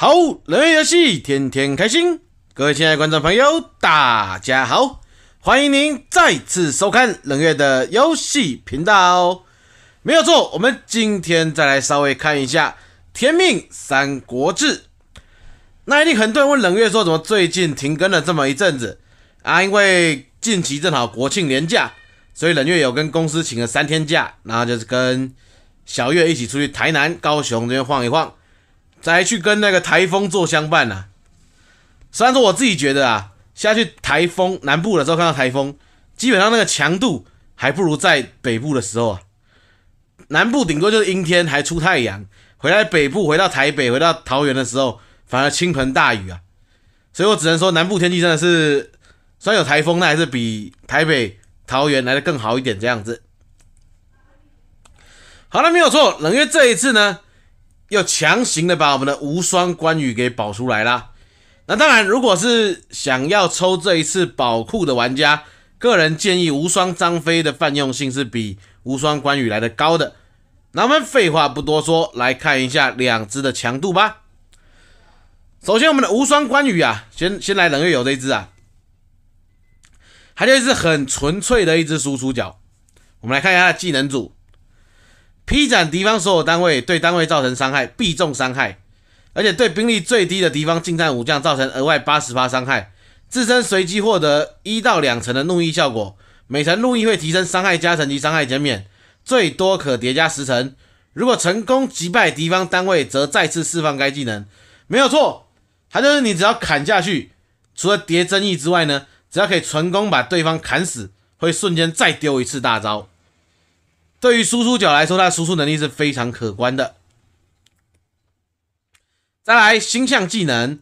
好，冷月游戏，天天开心。各位亲爱的观众朋友，大家好，欢迎您再次收看冷月的游戏频道。没有错，我们今天再来稍微看一下《天命三国志》。那一定很多人问冷月说，怎么最近停更了这么一阵子啊？因为近期正好国庆年假，所以冷月有跟公司请了三天假，然后就是跟小月一起出去台南、高雄这边晃一晃。再去跟那个台风做相伴啊。虽然说我自己觉得啊，下去台风南部的时候看到台风，基本上那个强度还不如在北部的时候啊。南部顶多就是阴天还出太阳，回来北部回到台北回到桃园的时候，反而倾盆大雨啊。所以我只能说南部天气真的是，虽然有台风，那还是比台北桃园来的更好一点这样子。好了，没有错，冷月这一次呢。要强行的把我们的无双关羽给保出来啦。那当然，如果是想要抽这一次宝库的玩家，个人建议无双张飞的泛用性是比无双关羽来的高的。那我们废话不多说，来看一下两只的强度吧。首先，我们的无双关羽啊，先先来冷月有这一只啊，还是一只很纯粹的一只输出角。我们来看一下技能组。劈斩敌方所有单位，对单位造成伤害，必中伤害，而且对兵力最低的敌方近战武将造成额外八十发伤害，自身随机获得一到两层的怒意效果，每层怒意会提升伤害加成及伤害减免，最多可叠加十层。如果成功击败敌方单位，则再次释放该技能。没有错，它就是你只要砍下去，除了叠增益之外呢，只要可以成功把对方砍死，会瞬间再丢一次大招。对于输出角来说，他的输出能力是非常可观的。再来星象技能，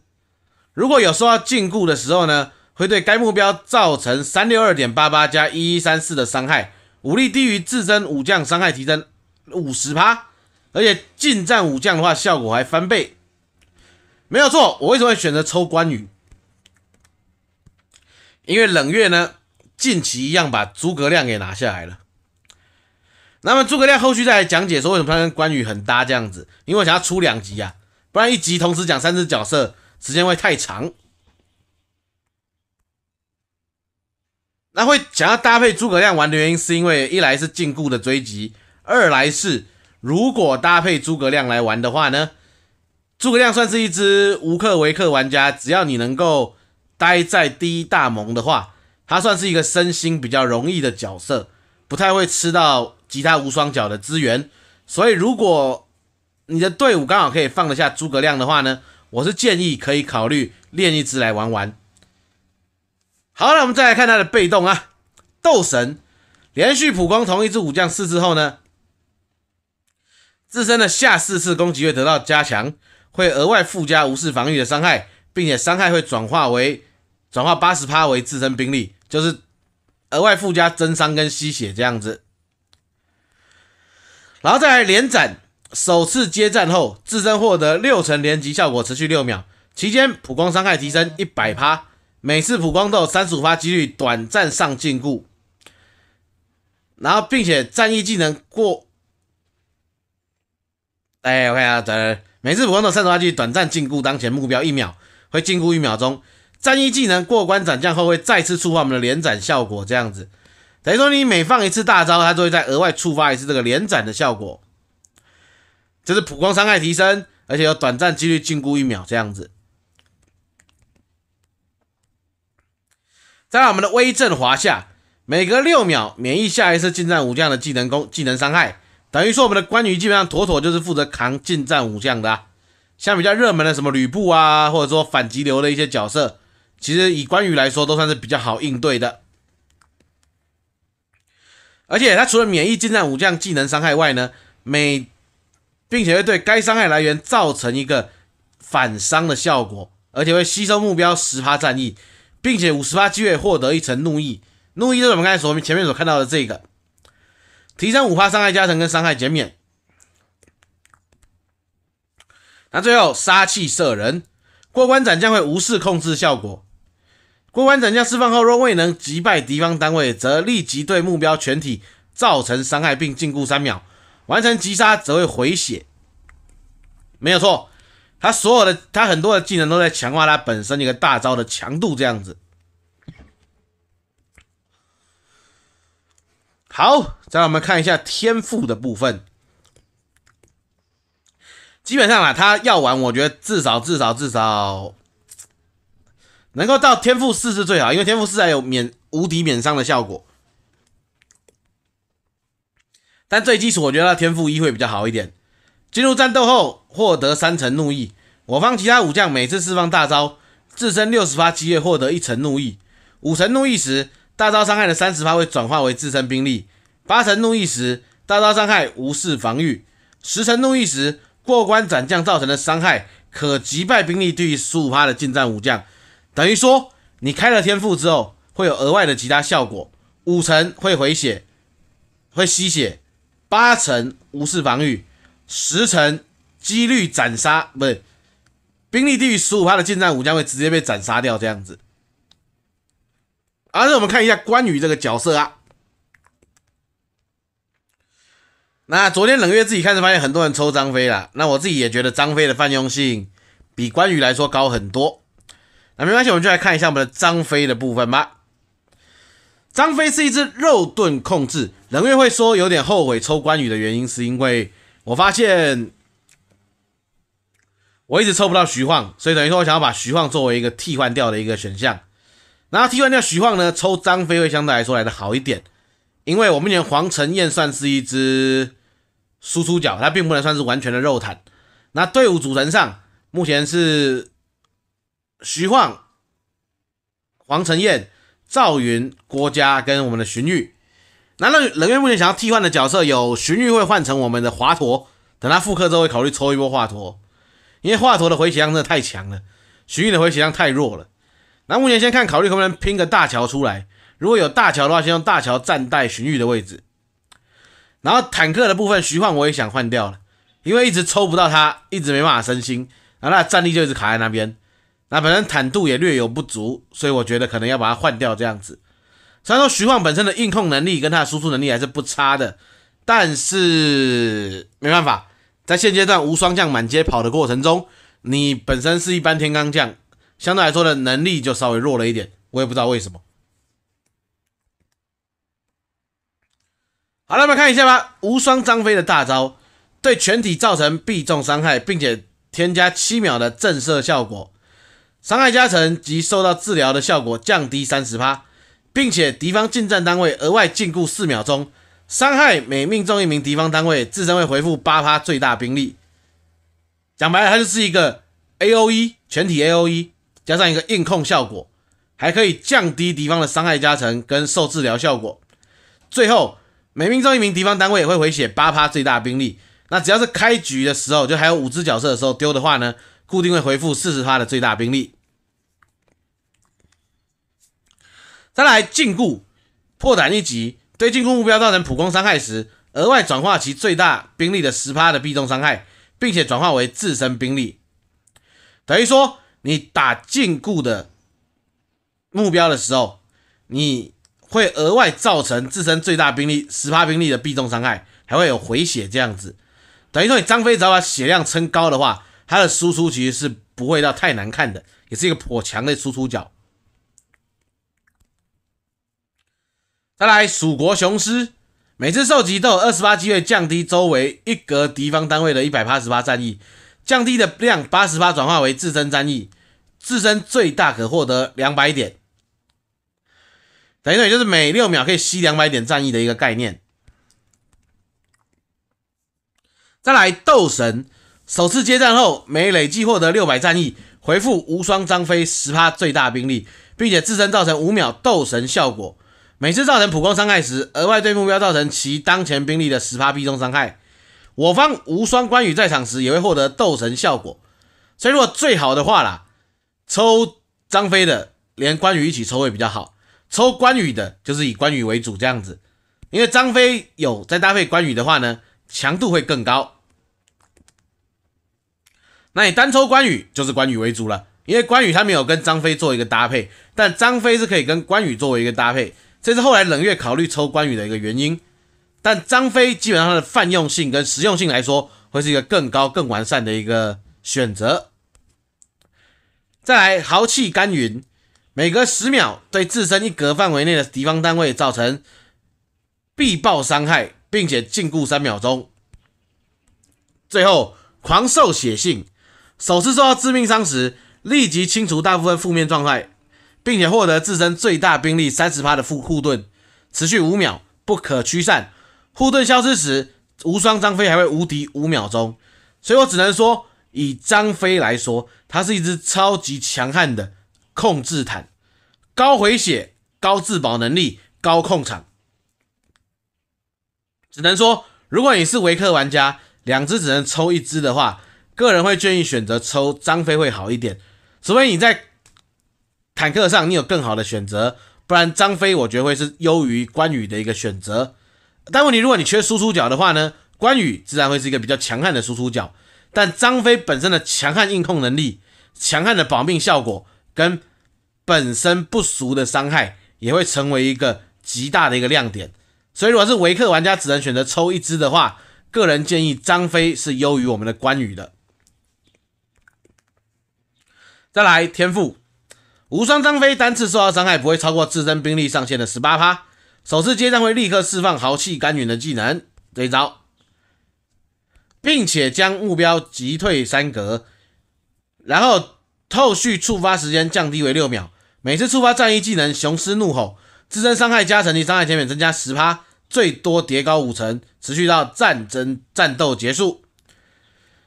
如果有受到禁锢的时候呢，会对该目标造成三六二点八八加一一三四的伤害，武力低于自身武将伤害提升五十趴，而且近战武将的话效果还翻倍。没有错，我为什么会选择抽关羽？因为冷月呢近期一样把诸葛亮给拿下来了。那么诸葛亮后续再来讲解说为什么他跟关羽很搭这样子，因为想要出两集啊，不然一集同时讲三只角色时间会太长。那会想要搭配诸葛亮玩的原因，是因为一来是禁锢的追击，二来是如果搭配诸葛亮来玩的话呢，诸葛亮算是一只无克为克玩家，只要你能够待在第一大盟的话，他算是一个身心比较容易的角色。不太会吃到其他无双脚的资源，所以如果你的队伍刚好可以放得下诸葛亮的话呢，我是建议可以考虑练一只来玩玩。好了，我们再来看他的被动啊，斗神连续普攻同一只武将四次后呢，自身的下四次攻击会得到加强，会额外附加无视防御的伤害，并且伤害会转化为转化八十趴为自身兵力，就是。额外附加增伤跟吸血这样子，然后再来连斩，首次接战后自身获得六成连击效果，持续六秒，期间普光伤害提升一百趴，每次普光有三十五发几率短暂上禁锢，然后并且战役技能过，哎看 k 啊，等，每次普光都三十五发几率短暂禁锢当前目标一秒，会禁锢一秒钟。战役技能过关斩将后会再次触发我们的连斩效果，这样子，等于说你每放一次大招，它就会再额外触发一次这个连斩的效果。这是普攻伤害提升，而且有短暂几率禁锢一秒，这样子。再来，我们的威震华夏，每隔六秒免疫下一次近战武将的技能攻技能伤害，等于说我们的关羽基本上妥妥就是负责扛近战武将的，啊。像比较热门的什么吕布啊，或者说反击流的一些角色。其实以关羽来说，都算是比较好应对的。而且他除了免疫近战武将技能伤害外呢，每并且会对该伤害来源造成一个反伤的效果，而且会吸收目标十发战役，并且五十发机会获得一层怒意。怒意就是我们刚才所前面所看到的这个，提升五发伤害加成跟伤害减免。那最后杀气射人，过关斩将会无视控制效果。完成斩杀释放后，若未能击败敌方单位，则立即对目标全体造成伤害并禁锢三秒。完成击杀则会回血。没有错，他所有的他很多的技能都在强化他本身一个大招的强度，这样子。好，再让我们看一下天赋的部分。基本上啊，他要玩，我觉得至少至少至少。能够到天赋四是最好因为天赋四还有免无敌免伤的效果。但最基础，我觉得天赋一会比较好一点。进入战斗后，获得三层怒意。我方其他武将每次释放大招，自身六十发击越获得一层怒意。五层怒意时，大招伤害的三十发会转化为自身兵力。八层怒意时，大招伤害无视防御。十层怒意时，过关斩将造成的伤害可击败兵力低于十五发的近战武将。等于说，你开了天赋之后，会有额外的其他效果。五成会回血，会吸血；八成无视防御；十成几率斩杀，不是兵力低于十五他的近战武将会直接被斩杀掉。这样子。啊，是我们看一下关羽这个角色啊。那昨天冷月自己开始发现，很多人抽张飞了。那我自己也觉得张飞的泛用性比关羽来说高很多。那没关系，我们就来看一下我们的张飞的部分吧。张飞是一只肉盾控制，冷月会说有点后悔抽关羽的原因，是因为我发现我一直抽不到徐晃，所以等于说我想要把徐晃作为一个替换掉的一个选项。然后替换掉徐晃呢，抽张飞会相对来说来的好一点，因为我们前黄承彦算是一只输出角，它并不能算是完全的肉坦。那队伍组成上目前是。徐晃、黄承彦、赵云、郭嘉跟我们的荀彧。那冷冷月目前想要替换的角色有荀彧，会换成我们的华佗。等他复刻之后，会考虑抽一波华佗，因为华佗的回血量真的太强了，荀彧的回血量太弱了。那目前先看考虑能不能拼个大乔出来。如果有大乔的话，先用大乔暂代荀彧的位置。然后坦克的部分，徐晃我也想换掉了，因为一直抽不到他，一直没办法升星，然后他的战力就一直卡在那边。那本身坦度也略有不足，所以我觉得可能要把它换掉。这样子，虽然说徐晃本身的硬控能力跟他的输出能力还是不差的，但是没办法，在现阶段无双将满街跑的过程中，你本身是一般天罡将，相对来说的能力就稍微弱了一点。我也不知道为什么。好了，我们看一下吧。无双张飞的大招对全体造成必中伤害，并且添加七秒的震慑效果。伤害加成及受到治疗的效果降低三十趴，并且敌方近战单位额外禁锢四秒钟，伤害每命中一名敌方单位，自身会回复八趴最大兵力。讲白了，它就是一个 A O E 全体 A O E，加上一个硬控效果，还可以降低敌方的伤害加成跟受治疗效果。最后，每命中一名敌方单位也会回血八趴最大兵力。那只要是开局的时候就还有五只角色的时候丢的话呢，固定会回复四十趴的最大兵力。再来禁锢，破胆一级对禁锢目标造成普攻伤害时，额外转化其最大兵力的十趴的必中伤害，并且转化为自身兵力。等于说，你打禁锢的目标的时候，你会额外造成自身最大兵力十趴兵力的必中伤害，还会有回血这样子。等于说，你张飞只要把血量撑高的话，他的输出其实是不会到太难看的，也是一个颇强的输出角。再来，蜀国雄狮，每次受击都有二十八机会降低周围一格敌方单位的一百八十八战役，降低的量八十八转化为自身战役，自身最大可获得两百点，等于也就是每六秒可以吸两百点战役的一个概念。再来，斗神，首次接战后，每累计获得六百战役，回复无双张飞十趴最大兵力，并且自身造成五秒斗神效果。每次造成普攻伤害时，额外对目标造成其当前兵力的十八中伤害。我方无双关羽在场时也会获得斗神效果。所以如果最好的话啦，抽张飞的连关羽一起抽会比较好。抽关羽的就是以关羽为主这样子，因为张飞有在搭配关羽的话呢，强度会更高。那你单抽关羽就是关羽为主了，因为关羽他没有跟张飞做一个搭配，但张飞是可以跟关羽作为一个搭配。这是后来冷月考虑抽关羽的一个原因，但张飞基本上的泛用性跟实用性来说，会是一个更高更完善的一个选择。再来，豪气甘云，每隔十秒对自身一格范围内的敌方单位造成必爆伤害，并且禁锢三秒钟。最后，狂兽血性，首次受到致命伤时，立即清除大部分负面状态。并且获得自身最大兵力三十的护护盾，持续五秒，不可驱散。护盾消失时，无双张飞还会无敌五秒钟。所以我只能说，以张飞来说，他是一只超级强悍的控制坦，高回血、高自保能力、高控场。只能说，如果你是维克玩家，两只只能抽一只的话，个人会建议选择抽张飞会好一点，除非你在。坦克上你有更好的选择，不然张飞我觉得会是优于关羽的一个选择。但问题如果你缺输出角的话呢，关羽自然会是一个比较强悍的输出角，但张飞本身的强悍硬控能力、强悍的保命效果跟本身不俗的伤害，也会成为一个极大的一个亮点。所以如果是维克玩家只能选择抽一只的话，个人建议张飞是优于我们的关羽的。再来天赋。无双张飞单次受到伤害不会超过自身兵力上限的十八趴，首次接战会立刻释放豪气干云的技能这一招，并且将目标击退三格，然后后续触发时间降低为六秒，每次触发战役技能雄狮怒吼，自身伤害加成及伤害减免增加十趴，最多叠高五层，持续到战争战斗结束。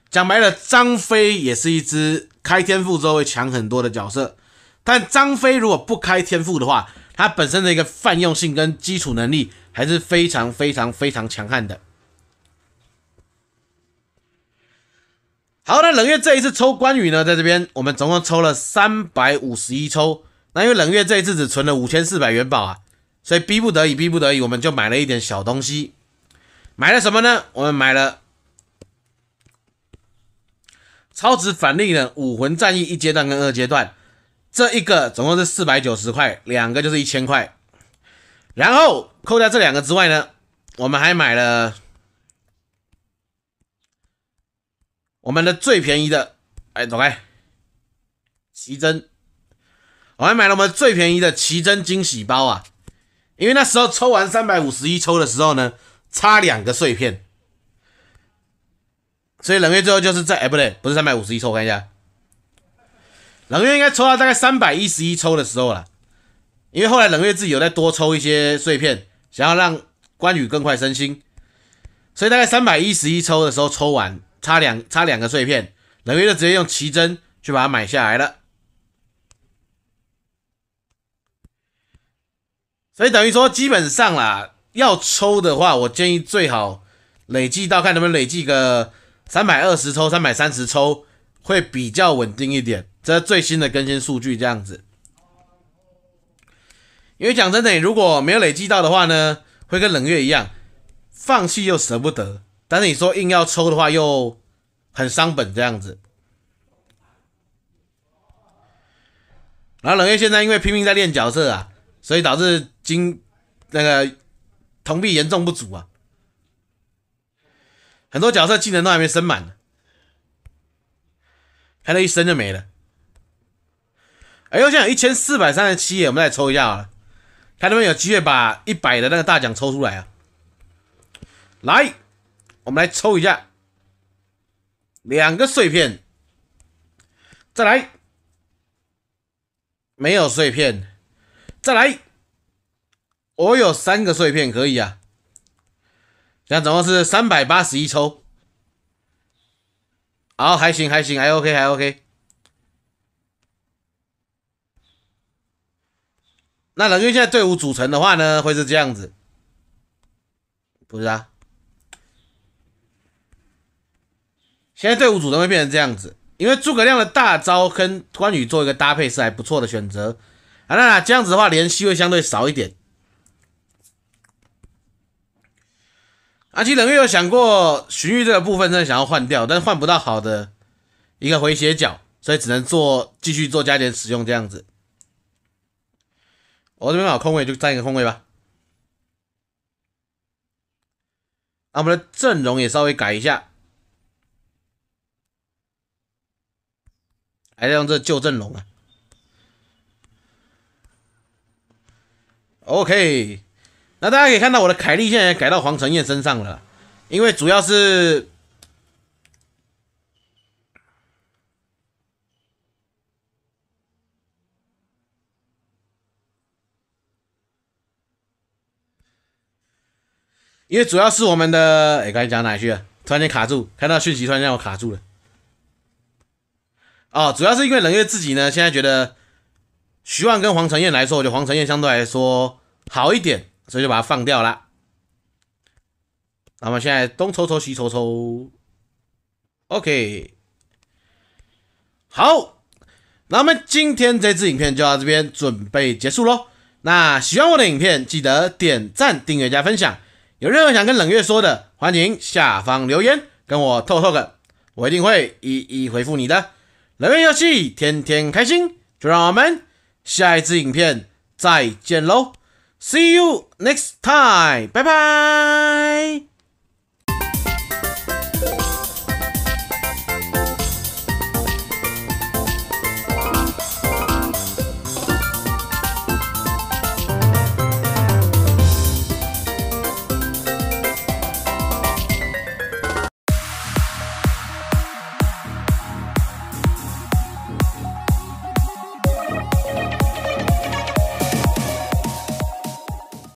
讲白了，张飞也是一只开天赋之后会强很多的角色。但张飞如果不开天赋的话，他本身的一个泛用性跟基础能力还是非常非常非常强悍的。好，那冷月这一次抽关羽呢，在这边我们总共抽了三百五十一抽。那因为冷月这一次只存了五千四百元宝啊，所以逼不得已，逼不得已，我们就买了一点小东西。买了什么呢？我们买了超值返利的武魂战役一阶段跟二阶段。这一个总共是四百九十块，两个就是一千块，然后扣掉这两个之外呢，我们还买了我们的最便宜的，哎，走开，奇珍，我还买了我们最便宜的奇珍惊喜包啊，因为那时候抽完三百五十一抽的时候呢，差两个碎片，所以冷月最后就是在，哎，不对，不是三百五十一抽，我看一下。冷月应该抽到大概三百一十一抽的时候了，因为后来冷月自己有再多抽一些碎片，想要让关羽更快升星，所以大概三百一十一抽的时候抽完差两差两个碎片，冷月就直接用奇珍去把它买下来了。所以等于说基本上啦，要抽的话，我建议最好累计到看能不能累计个三百二十抽、三百三十抽，会比较稳定一点。这最新的更新数据这样子，因为讲真的，如果没有累积到的话呢，会跟冷月一样，放弃又舍不得。但是你说硬要抽的话，又很伤本这样子。然后冷月现在因为拼命在练角色啊，所以导致金那个铜币严重不足啊，很多角色技能都还没升满开了一升就没了。哎呦，现在一千四百三十七我们再抽一下啊！看他们有机会把一百的那个大奖抽出来啊！来，我们来抽一下，两个碎片，再来，没有碎片，再来，我有三个碎片，可以啊！那总共是三百八十一抽，好，还行，还行，还 OK，还 OK。那冷月现在队伍组成的话呢，会是这样子，不是啊？现在队伍组成会变成这样子，因为诸葛亮的大招跟关羽做一个搭配是还不错的选择啊。那这样子的话，连机会相对少一点。阿七冷月有想过荀彧这个部分，真的想要换掉，但换不到好的一个回血角，所以只能做继续做加点使用这样子。我这边好，空位就占一个空位吧。那我们的阵容也稍微改一下，还在用这旧阵容啊。OK，那大家可以看到我的凯莉现在改到黄晨燕身上了，因为主要是。因为主要是我们的，哎，刚才讲哪去了？突然间卡住，看到讯息，突然间我卡住了。哦，主要是因为冷月自己呢，现在觉得徐望跟黄承彦来说，我觉得黄承彦相对来说好一点，所以就把它放掉了。那么现在东抽抽西抽抽，OK，好，那么今天这支影片就到这边准备结束喽。那喜欢我的影片，记得点赞、订阅、加分享。有任何想跟冷月说的，欢迎下方留言跟我透透 l 我一定会一一回复你的。冷月游戏天天开心，就让我们下一次影片再见喽，see you next time，拜拜。